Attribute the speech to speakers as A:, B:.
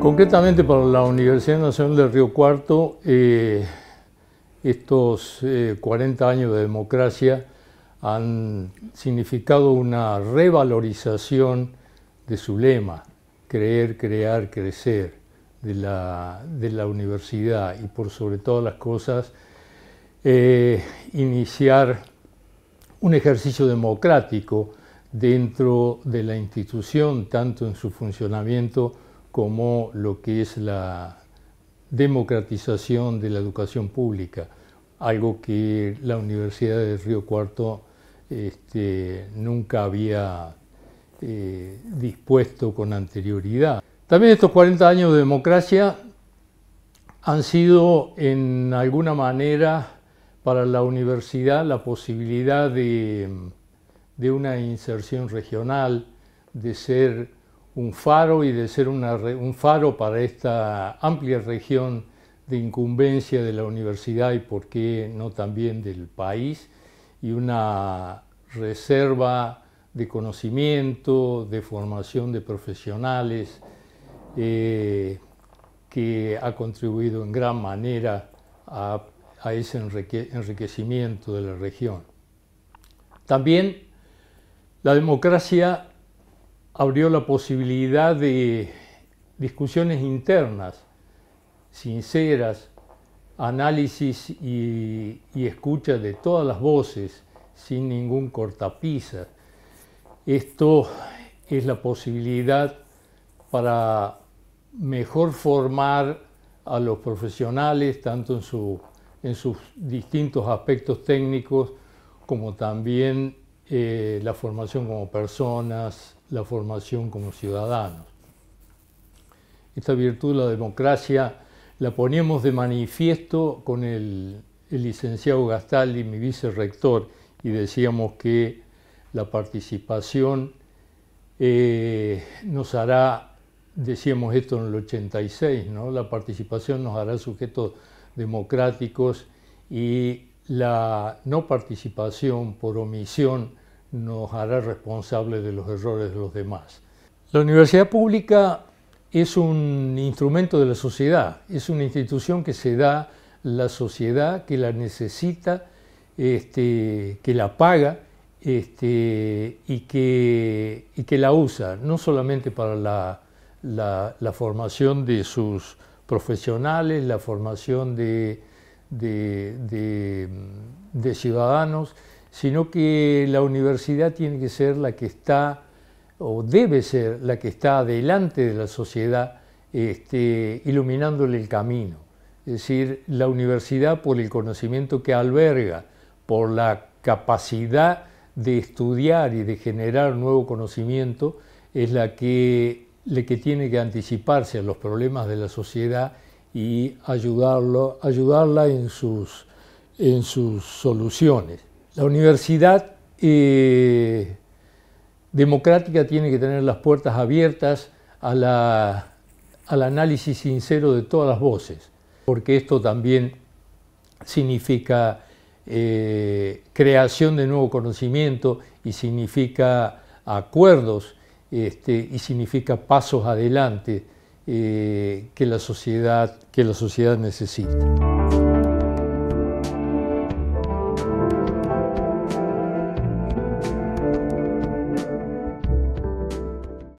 A: Concretamente para la Universidad Nacional del Río Cuarto, eh, estos 40 eh, años de democracia han significado una revalorización de su lema, creer, crear, crecer, de la, universidad y por sobre todas las cosas, eh, iniciar un ejercicio democrático dentro de la institución, tanto en su funcionamiento como lo que es la democratización de la educación pública, algo que la Universidad de Río Cuarto este, nunca había eh, dispuesto con anterioridad. También estos 40 años de democracia han sido en alguna manera para la universidad la posibilidad de una inserción regional, de ser un faro y de ser un faro para esta amplia región de incumbencia de la universidad y por qué no también del país, y una reserva de conocimiento, de formación de profesionales, eh, que ha contribuido en gran manera a, ese enriquecimiento de la región. También la democracia abrió la posibilidad de discusiones internas, sinceras, análisis y, escucha de todas las voces, sin ningún cortapisa. Esto es la posibilidad para mejor formar a los profesionales, tanto en, sus distintos aspectos técnicos, como también eh, la formación como personas, la formación como ciudadanos. Esta virtud de la democracia la ponemos de manifiesto con el, licenciado Gastaldi, mi vicerrector, y decíamos que la participación eh, nos hará, decíamos esto en el 86, ¿no? la participación nos hará sujetos democráticos y la no participación por omisión nos hará responsables de los errores de los demás. La universidad pública es un instrumento de la sociedad, es una institución que se da la sociedad, que la necesita, este, que la paga este, y, que, la usa, no solamente para la, formación de sus profesionales, la formación de ciudadanos, sino que la universidad tiene que ser la que está, o debe ser la que está delante de la sociedad, este, iluminándole el camino. Es decir, la universidad por el conocimiento que alberga, por la capacidad de estudiar y de generar nuevo conocimiento, es la que, que tiene que anticiparse a los problemas de la sociedad y ayudarlo, ayudarla en sus soluciones. La universidad eh, democrática tiene que tener las puertas abiertas al análisis sincero de todas las voces, porque esto también significa eh, creación de nuevo conocimiento y significa acuerdos este, y significa pasos adelante eh, que, la que la sociedad necesita.